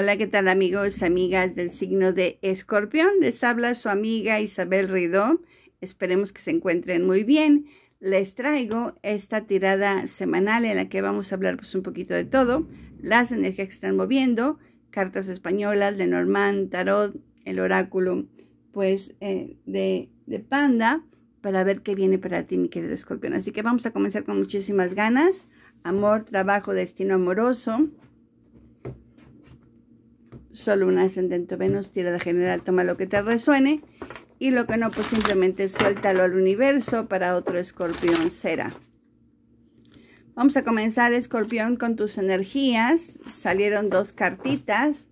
Hola, ¿qué tal amigos, amigas del signo de escorpión? Les habla su amiga Isabel Ridó. Esperemos que se encuentren muy bien. Les traigo esta tirada semanal en la que vamos a hablar pues, un poquito de todo. Las energías que están moviendo, cartas españolas, de Norman, Tarot, el oráculo pues eh, de, de Panda para ver qué viene para ti, mi querido escorpión. Así que vamos a comenzar con muchísimas ganas. Amor, trabajo, destino amoroso Solo un ascendente Venus, tira de general, toma lo que te resuene. Y lo que no, pues simplemente suéltalo al universo para otro escorpión será. Vamos a comenzar, escorpión, con tus energías. Salieron dos cartitas.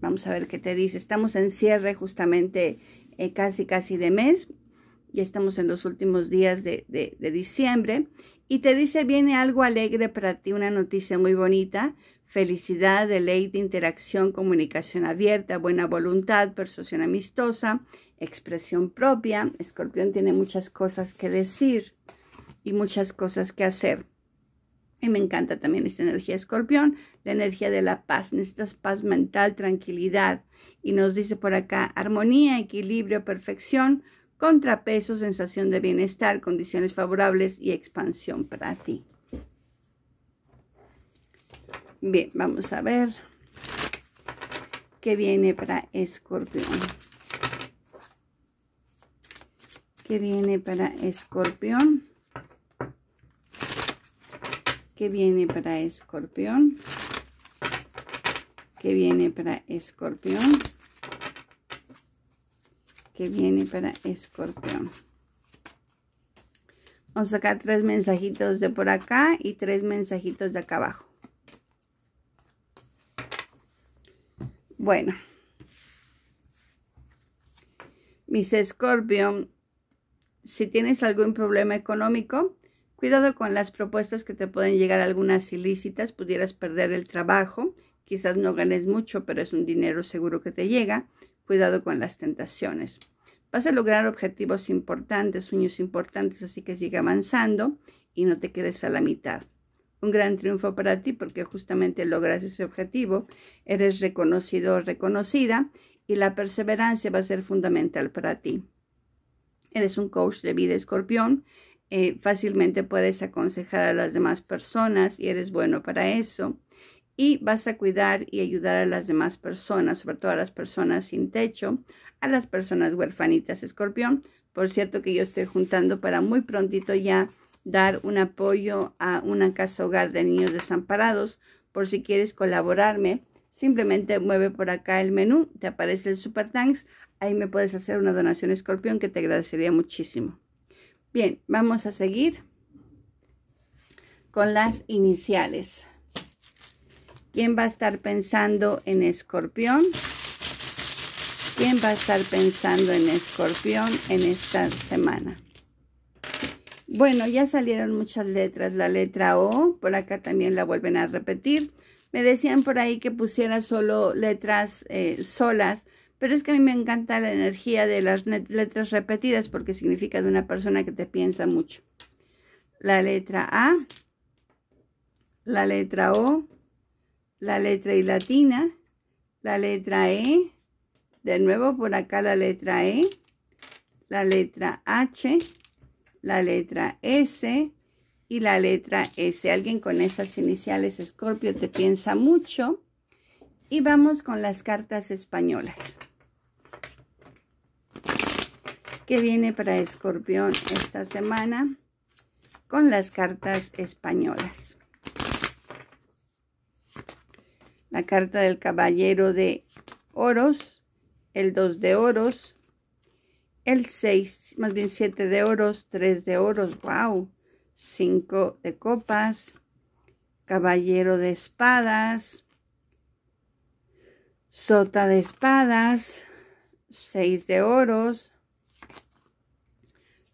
Vamos a ver qué te dice. Estamos en cierre justamente eh, casi casi de mes ya estamos en los últimos días de, diciembre, y te dice, viene algo alegre para ti, una noticia muy bonita, felicidad, deleite, interacción, comunicación abierta, buena voluntad, persuasión amistosa, expresión propia. Escorpión tiene muchas cosas que decir y muchas cosas que hacer. Y me encanta también esta energía escorpión, la energía de la paz. Necesitas paz mental, tranquilidad. Y nos dice por acá, armonía, equilibrio, perfección, contrapeso, sensación de bienestar, condiciones favorables y expansión para ti. Bien, vamos a ver qué viene para escorpión. ¿Qué viene para escorpión? ¿Qué viene para escorpión? ¿Qué viene para escorpión? que viene para escorpión. Vamos a sacar tres mensajitos de por acá y tres mensajitos de acá abajo. Bueno. Mis escorpión, si tienes algún problema económico, cuidado con las propuestas que te pueden llegar algunas ilícitas, pudieras perder el trabajo, quizás no ganes mucho, pero es un dinero seguro que te llega cuidado con las tentaciones. Vas a lograr objetivos importantes, sueños importantes, así que sigue avanzando y no te quedes a la mitad. Un gran triunfo para ti porque justamente logras ese objetivo, eres reconocido o reconocida y la perseverancia va a ser fundamental para ti. Eres un coach de vida escorpión, eh, fácilmente puedes aconsejar a las demás personas y eres bueno para eso y vas a cuidar y ayudar a las demás personas, sobre todo a las personas sin techo, a las personas huerfanitas escorpión. Por cierto que yo estoy juntando para muy prontito ya dar un apoyo a una casa hogar de niños desamparados. Por si quieres colaborarme, simplemente mueve por acá el menú, te aparece el Super Tanks. Ahí me puedes hacer una donación escorpión que te agradecería muchísimo. Bien, vamos a seguir con las iniciales. ¿Quién va a estar pensando en escorpión? ¿Quién va a estar pensando en escorpión en esta semana? Bueno, ya salieron muchas letras. La letra O, por acá también la vuelven a repetir. Me decían por ahí que pusiera solo letras eh, solas, pero es que a mí me encanta la energía de las letras repetidas porque significa de una persona que te piensa mucho. La letra A, la letra O, la letra I latina, la letra E, de nuevo por acá la letra E, la letra H, la letra S y la letra S. Alguien con esas iniciales, Scorpio, te piensa mucho. Y vamos con las cartas españolas. ¿Qué viene para Escorpión esta semana? Con las cartas españolas. la carta del caballero de oros, el 2 de oros, el 6, más bien 7 de oros, 3 de oros, wow, 5 de copas, caballero de espadas, sota de espadas, 6 de oros,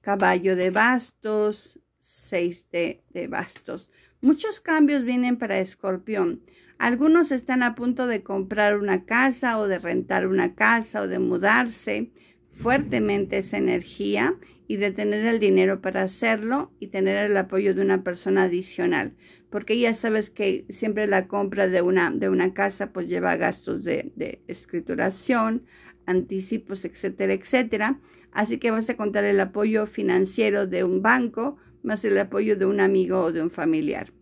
caballo de bastos, 6 de, bastos. Muchos cambios vienen para escorpión. Algunos están a punto de comprar una casa o de rentar una casa o de mudarse fuertemente esa energía y de tener el dinero para hacerlo y tener el apoyo de una persona adicional. Porque ya sabes que siempre la compra de una, de una casa pues lleva gastos de, de escrituración, anticipos, etcétera, etcétera. Así que vas a contar el apoyo financiero de un banco más el apoyo de un amigo o de un familiar.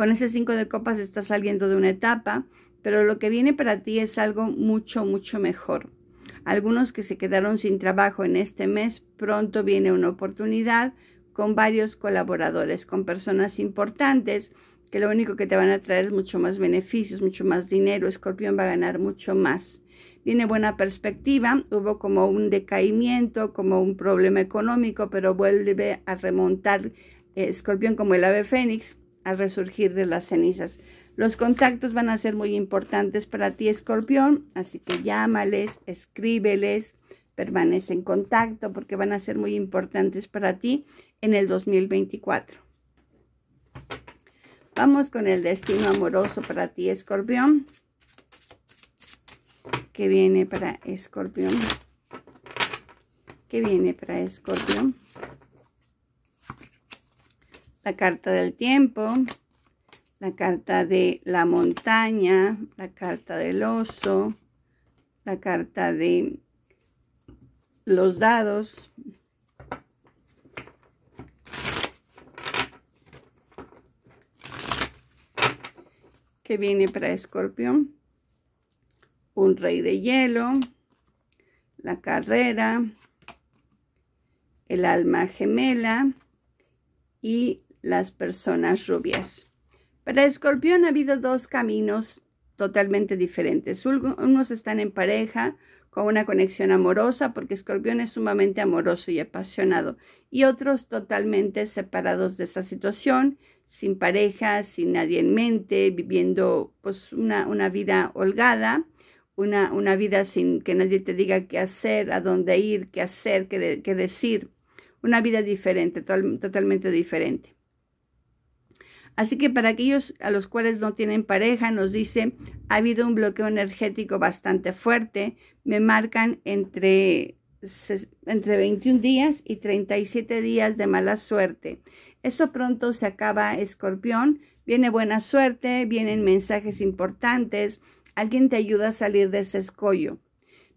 Con ese cinco de copas estás saliendo de una etapa, pero lo que viene para ti es algo mucho, mucho mejor. Algunos que se quedaron sin trabajo en este mes, pronto viene una oportunidad con varios colaboradores, con personas importantes, que lo único que te van a traer es mucho más beneficios, mucho más dinero. Escorpión va a ganar mucho más. Viene buena perspectiva, hubo como un decaimiento, como un problema económico, pero vuelve a remontar eh, Escorpión como el ave fénix a resurgir de las cenizas. Los contactos van a ser muy importantes para ti, escorpión, así que llámales, escríbeles, permanece en contacto porque van a ser muy importantes para ti en el 2024. Vamos con el destino amoroso para ti, escorpión. que viene para escorpión? que viene para escorpión? la carta del tiempo, la carta de la montaña, la carta del oso, la carta de los dados. que viene para escorpión, un rey de hielo, la carrera, el alma gemela y las personas rubias. Para escorpión ha habido dos caminos totalmente diferentes. Unos están en pareja con una conexión amorosa porque escorpión es sumamente amoroso y apasionado y otros totalmente separados de esa situación, sin pareja, sin nadie en mente, viviendo pues una, vida holgada. Una, una, vida sin que nadie te diga qué hacer, a dónde ir, qué hacer, qué, decir. Una vida diferente, totalmente diferente. Así que para aquellos a los cuales no tienen pareja, nos dice, ha habido un bloqueo energético bastante fuerte. Me marcan entre, 21 días y 37 días de mala suerte. Eso pronto se acaba, escorpión. Viene buena suerte, vienen mensajes importantes. Alguien te ayuda a salir de ese escollo.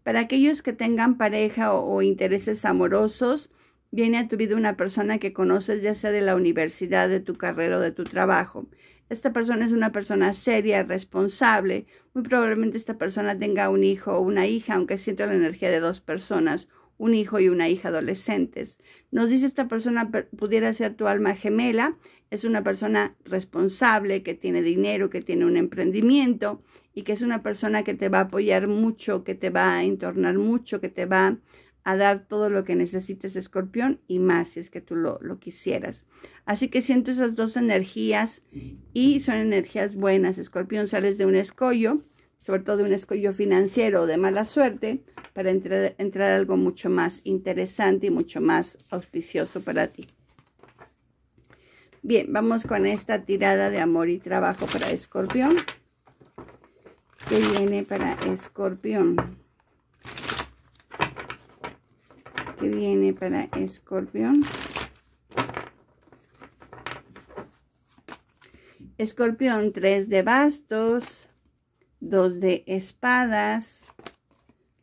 Para aquellos que tengan pareja o intereses amorosos, Viene a tu vida una persona que conoces ya sea de la universidad, de tu carrera o de tu trabajo. Esta persona es una persona seria, responsable. Muy probablemente esta persona tenga un hijo o una hija, aunque siento la energía de dos personas, un hijo y una hija adolescentes. Nos dice esta persona pudiera ser tu alma gemela. Es una persona responsable, que tiene dinero, que tiene un emprendimiento y que es una persona que te va a apoyar mucho, que te va a entornar mucho, que te va a dar todo lo que necesites, escorpión, y más si es que tú lo, quisieras. Así que siento esas dos energías y son energías buenas. Escorpión, sales de un escollo, sobre todo de un escollo financiero de mala suerte, para entrar, entrar algo mucho más interesante y mucho más auspicioso para ti. Bien, vamos con esta tirada de amor y trabajo para escorpión. Que viene para escorpión? viene para escorpión escorpión tres de bastos dos de espadas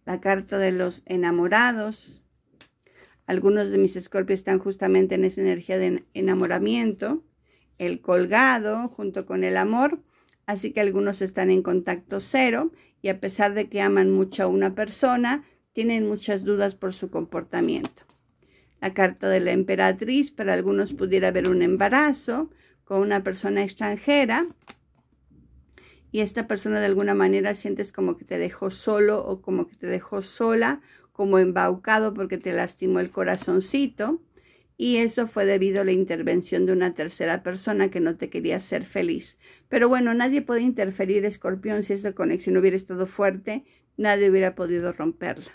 la carta de los enamorados algunos de mis escorpios están justamente en esa energía de enamoramiento el colgado junto con el amor así que algunos están en contacto cero y a pesar de que aman mucho a una persona, tienen muchas dudas por su comportamiento. La carta de la emperatriz, para algunos pudiera haber un embarazo con una persona extranjera y esta persona de alguna manera sientes como que te dejó solo o como que te dejó sola, como embaucado porque te lastimó el corazoncito y eso fue debido a la intervención de una tercera persona que no te quería hacer feliz. Pero bueno, nadie puede interferir, escorpión, si esta conexión hubiera estado fuerte, nadie hubiera podido romperla.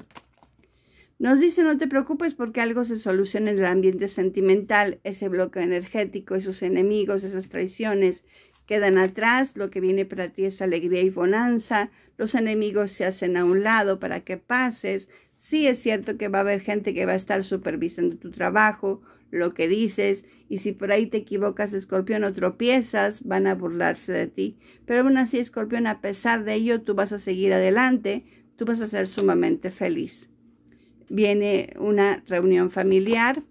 Nos dice, no te preocupes porque algo se soluciona en el ambiente sentimental, ese bloque energético, esos enemigos, esas traiciones, Quedan atrás, lo que viene para ti es alegría y bonanza, los enemigos se hacen a un lado para que pases. Sí es cierto que va a haber gente que va a estar supervisando tu trabajo, lo que dices, y si por ahí te equivocas, escorpión, o tropiezas, van a burlarse de ti. Pero aún así, escorpión, a pesar de ello, tú vas a seguir adelante, tú vas a ser sumamente feliz. Viene una reunión familiar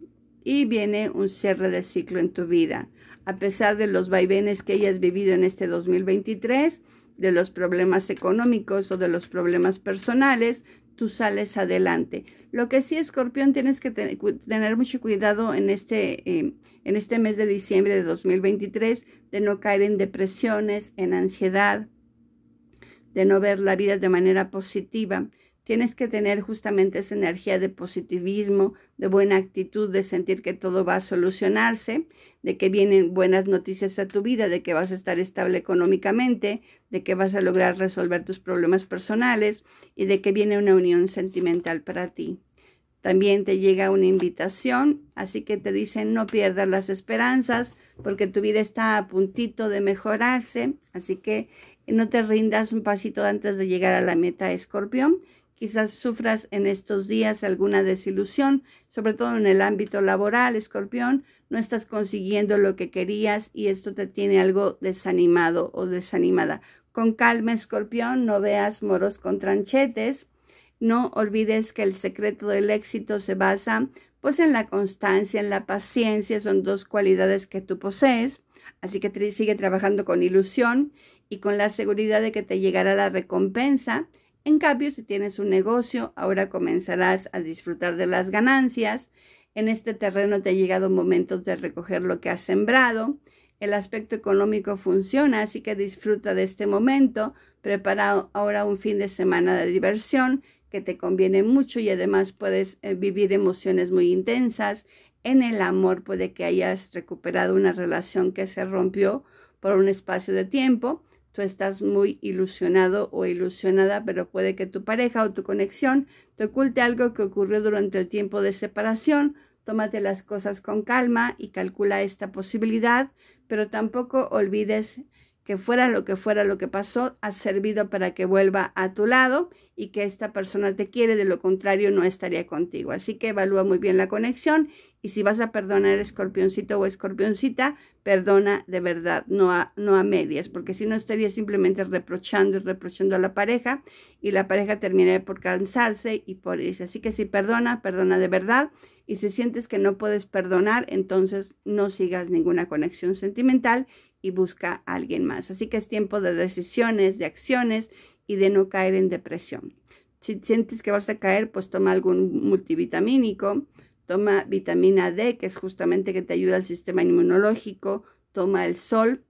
y viene un cierre de ciclo en tu vida a pesar de los vaivenes que hayas vivido en este 2023, de los problemas económicos o de los problemas personales, tú sales adelante. Lo que sí, escorpión, tienes que tener mucho cuidado en este, eh, en este mes de diciembre de 2023 de no caer en depresiones, en ansiedad, de no ver la vida de manera positiva tienes que tener justamente esa energía de positivismo, de buena actitud, de sentir que todo va a solucionarse, de que vienen buenas noticias a tu vida, de que vas a estar estable económicamente, de que vas a lograr resolver tus problemas personales y de que viene una unión sentimental para ti. También te llega una invitación, así que te dicen no pierdas las esperanzas porque tu vida está a puntito de mejorarse, así que no te rindas un pasito antes de llegar a la meta, escorpión. Quizás sufras en estos días alguna desilusión, sobre todo en el ámbito laboral, escorpión. No estás consiguiendo lo que querías y esto te tiene algo desanimado o desanimada. Con calma, escorpión, no veas moros con tranchetes. No olvides que el secreto del éxito se basa pues en la constancia, en la paciencia, son dos cualidades que tú posees. Así que sigue trabajando con ilusión y con la seguridad de que te llegará la recompensa en cambio, si tienes un negocio, ahora comenzarás a disfrutar de las ganancias. En este terreno te ha llegado momentos de recoger lo que has sembrado. El aspecto económico funciona, así que disfruta de este momento. Prepara ahora un fin de semana de diversión que te conviene mucho y además puedes eh, vivir emociones muy intensas. En el amor puede que hayas recuperado una relación que se rompió por un espacio de tiempo tú estás muy ilusionado o ilusionada, pero puede que tu pareja o tu conexión te oculte algo que ocurrió durante el tiempo de separación. Tómate las cosas con calma y calcula esta posibilidad, pero tampoco olvides que fuera lo que fuera lo que pasó, ha servido para que vuelva a tu lado y que esta persona te quiere, de lo contrario no estaría contigo. Así que evalúa muy bien la conexión y si vas a perdonar escorpioncito o escorpioncita, perdona de verdad, no a, no a medias, porque si no estarías simplemente reprochando y reprochando a la pareja y la pareja termina por cansarse y por irse. Así que si perdona, perdona de verdad. Y si sientes que no puedes perdonar, entonces no sigas ninguna conexión sentimental y busca a alguien más. Así que es tiempo de decisiones, de acciones y de no caer en depresión. Si sientes que vas a caer, pues toma algún multivitamínico toma vitamina D, que es justamente que te ayuda al sistema inmunológico, toma el sol,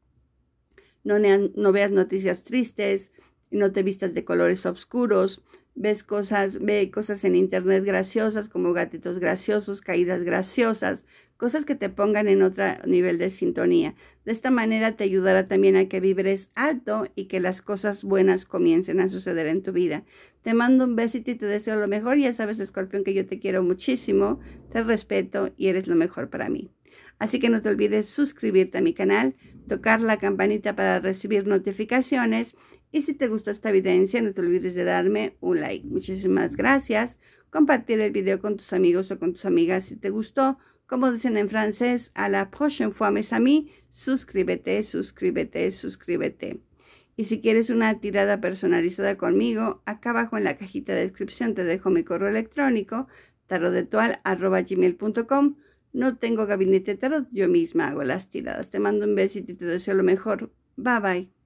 no, no veas noticias tristes, no te vistas de colores oscuros, ves cosas, ve cosas en internet graciosas como gatitos graciosos, caídas graciosas, cosas que te pongan en otro nivel de sintonía. De esta manera te ayudará también a que vibres alto y que las cosas buenas comiencen a suceder en tu vida. Te mando un besito y te deseo lo mejor. Ya sabes, escorpión, que yo te quiero muchísimo, te respeto y eres lo mejor para mí. Así que no te olvides suscribirte a mi canal, tocar la campanita para recibir notificaciones y si te gustó esta evidencia, no te olvides de darme un like. Muchísimas gracias. Compartir el video con tus amigos o con tus amigas si te gustó. Como dicen en francés, a la prochaine fois mes amis, suscríbete, suscríbete, suscríbete. Y si quieres una tirada personalizada conmigo, acá abajo en la cajita de descripción te dejo mi correo electrónico tarotetual.com. No tengo gabinete tarot, yo misma hago las tiradas. Te mando un besito y te deseo lo mejor. Bye bye.